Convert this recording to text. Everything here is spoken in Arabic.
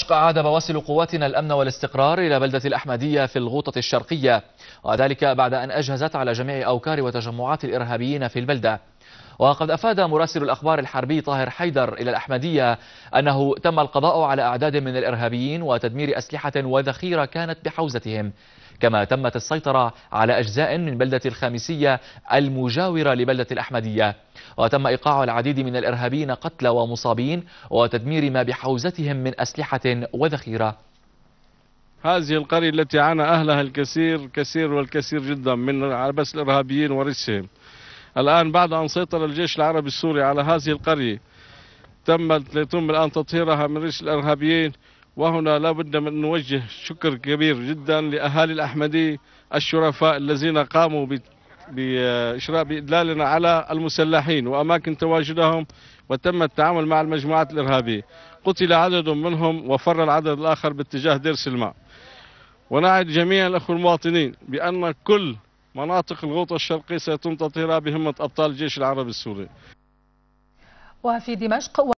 دمشق عاد بواسل قواتنا الأمن والاستقرار إلى بلدة الأحمدية في الغوطة الشرقية وذلك بعد أن أجهزت على جميع أوكار وتجمعات الإرهابيين في البلدة وقد أفاد مراسل الأخبار الحربي طاهر حيدر إلى الأحمدية أنه تم القضاء على أعداد من الإرهابيين وتدمير أسلحة وذخيرة كانت بحوزتهم كما تمت السيطرة على أجزاء من بلدة الخامسية المجاورة لبلدة الأحمدية وتم إيقاع العديد من الإرهابيين قتلى ومصابين وتدمير ما بحوزتهم من أسلحة وذخيرة هذه القرية التي عانى أهلها الكثير كثير والكثير جدا من بس الإرهابيين ورثهم الآن بعد أن سيطر الجيش العربي السوري على هذه القرية تم يتم الآن تطهيرها من ريش الإرهابيين وهنا لا بد من نوجه شكر كبير جدا لأهالي الأحمدي الشرفاء الذين قاموا بإشراء بإدلالنا على المسلحين وأماكن تواجدهم وتم التعامل مع المجموعات الإرهابية قتل عدد منهم وفر العدد الآخر باتجاه دير سلماء ونعد جميع الأخوة المواطنين بأن كل مناطق الغوطة الشرقية سيتم تطهيرها بهمة أبطال الجيش العربي السوري وفي دمشق